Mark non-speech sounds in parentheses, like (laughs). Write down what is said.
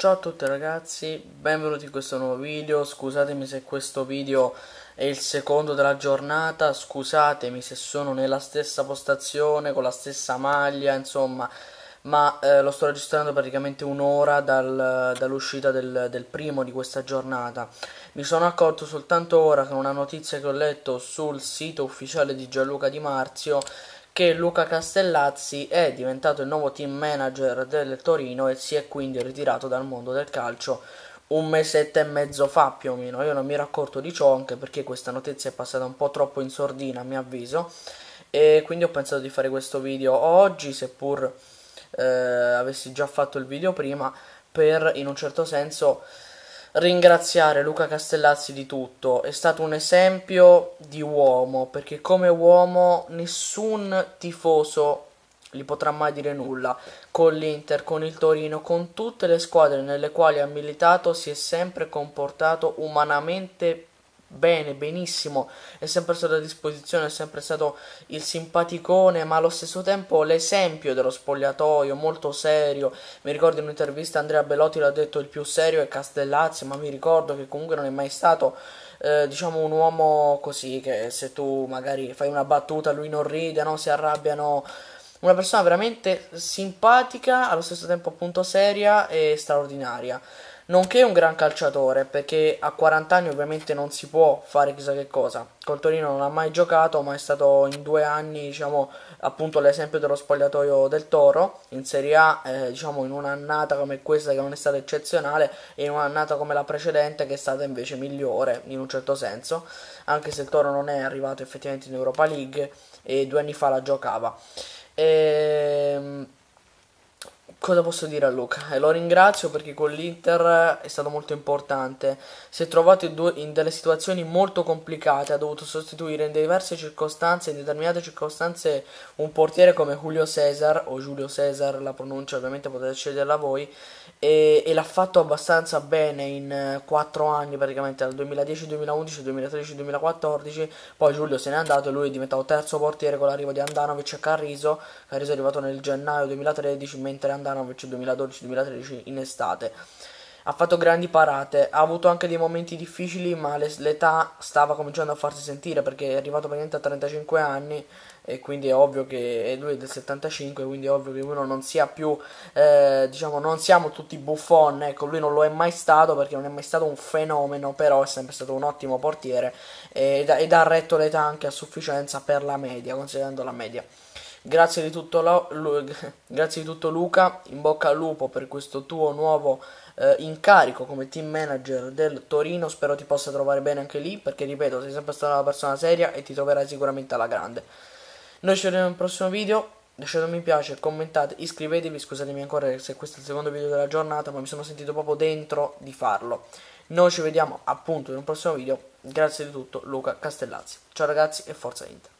Ciao a tutti ragazzi, benvenuti in questo nuovo video, scusatemi se questo video è il secondo della giornata, scusatemi se sono nella stessa postazione, con la stessa maglia, insomma, ma eh, lo sto registrando praticamente un'ora dal, dall'uscita del, del, primo di questa giornata. Mi sono accorto soltanto ora che una notizia che ho letto sul sito ufficiale di Gianluca Di Marzio che Luca Castellazzi è diventato il nuovo team manager del Torino e si è quindi ritirato dal mondo del calcio un mesetto e mezzo fa più o meno. Io non mi ero accorto di ciò anche perché questa notizia è passata un po' troppo in sordina a mio avviso e quindi ho pensato di fare questo video oggi seppur eh, avessi già fatto il video prima per in un certo senso ringraziare Luca Castellazzi di tutto, è stato un esempio di uomo, perché come uomo nessun tifoso gli potrà mai dire nulla. Con l'Inter, con il Torino, con tutte le squadre nelle quali ha militato si è sempre comportato umanamente bene, benissimo, è sempre stato a disposizione, è sempre stato il simpaticone, ma allo stesso tempo l'esempio dello spogliatoio, molto serio. Mi ricordo in un'intervista Andrea Bellotti l'ha detto il più serio è Castellazzi, ma mi ricordo che comunque non è mai stato eh, diciamo un uomo così che se tu magari fai una battuta lui non ride, no? si arrabbia, no? Una persona veramente simpatica, allo stesso tempo appunto seria e straordinaria nonché un gran calciatore, perché a 40 anni ovviamente non si può fare chissà che cosa. Col Torino non ha mai giocato, ma è stato in due anni, diciamo, appunto l'esempio dello spogliatoio del Toro, in Serie A, eh, diciamo, in un'annata come questa che non è stata eccezionale, e in un'annata come la precedente che è stata invece migliore, in un certo senso, anche se il Toro non è arrivato effettivamente in Europa League e due anni fa la giocava. Ehm cosa posso dire a Luca? E lo ringrazio perché con l'Inter è stato molto importante. Si è trovato in, delle situazioni molto complicate, ha dovuto sostituire in diverse circostanze, in determinate circostanze, un portiere come Julio Cesar o Giulio Cesar, la pronuncia ovviamente potete sceglierla voi, e, e l'ha fatto abbastanza bene in eh, quattro anni praticamente, dal 2010, 2011, 2013, 2014, poi Giulio se n'è andato e lui è diventato terzo portiere con l'arrivo di Andanovic e Carriso, Carriso è arrivato nel gennaio 2013 mentre Andanovic 2009-2012-2013 cioè in estate. Ha fatto grandi parate, ha avuto anche dei momenti difficili, ma l'età stava cominciando a farsi sentire perché è arrivato praticamente a 35 anni e quindi è ovvio che lui è del 75, quindi è ovvio che uno non sia più, eh, diciamo, non siamo tutti buffon, ecco, lui non lo è mai stato perché non è mai stato un fenomeno, però è sempre stato un ottimo portiere ed, ed ha retto l'età anche a sufficienza per la media, considerando la media. Grazie di, tutto, (laughs) grazie di tutto Luca, in bocca al lupo per questo tuo nuovo eh, incarico come team manager del Torino, spero ti possa trovare bene anche lì perché ripeto sei sempre stata una persona seria e ti troverai sicuramente alla grande. Noi ci vediamo nel prossimo video, lasciate un mi piace, commentate, iscrivetevi, scusatemi ancora se questo è il secondo video della giornata ma mi sono sentito proprio dentro di farlo. Noi ci vediamo appunto in un prossimo video, grazie di tutto Luca Castellazzi, ciao ragazzi e forza Inter.